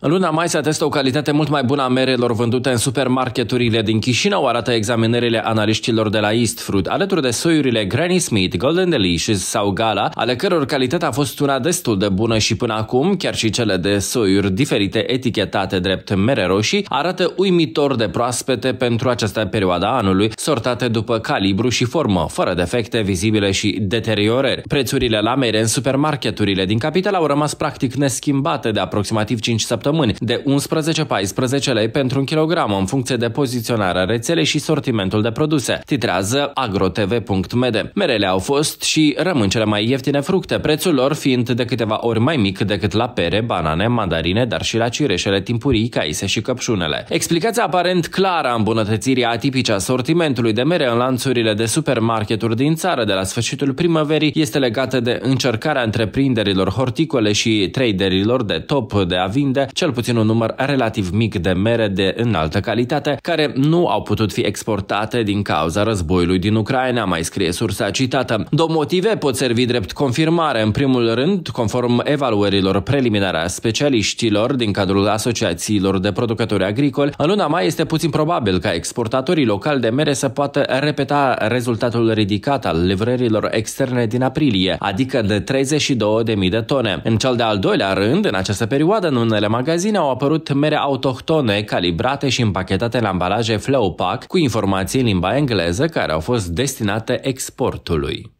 În luna mai se atestă o calitate mult mai bună a merelor vândute în supermarketurile din Chișinău, arată examinările analiștilor de la Eastfruit, alături de soiurile Granny Smith, Golden Delicious sau Gala, ale căror calitate a fost una destul de bună și până acum, chiar și cele de soiuri diferite etichetate drept mere roșii, arată uimitor de proaspete pentru această perioadă a anului, sortate după calibru și formă, fără defecte vizibile și deteriorări. Prețurile la mere în supermarketurile din capital au rămas practic neschimbate de aproximativ 5 săptămâni săptămâni, de 11-14 lei pentru un kilogram, în funcție de poziționarea rețelei și sortimentul de produse. Titrează agrotv.md. Merele au fost și rămân cele mai ieftine fructe, prețul lor fiind de câteva ori mai mic decât la pere, banane, mandarine, dar și la cireșele timpurii, caise și căpșunele. Explicația aparent clară a îmbunătățirii atipice a sortimentului de mere în lanțurile de supermarketuri din țară de la sfârșitul primăverii este legată de încercarea întreprinderilor horticole și traderilor de top de a vinde cel puțin un număr relativ mic de mere de înaltă calitate, care nu au putut fi exportate din cauza războiului din Ucraina, mai scrie sursa citată. Două motive pot servi drept confirmare. În primul rând, conform evaluărilor preliminare a specialiștilor din cadrul asociațiilor de producători agricoli, în luna mai este puțin probabil ca exportatorii locali de mere să poată repeta rezultatul ridicat al livrărilor externe din aprilie, adică de 32.000 de tone. În cel de-al doilea rând, în această perioadă, în unele magazine, magazine au apărut mere autohtone, calibrate și împachetate la ambalaje Flowpack, cu informații în limba engleză, care au fost destinate exportului.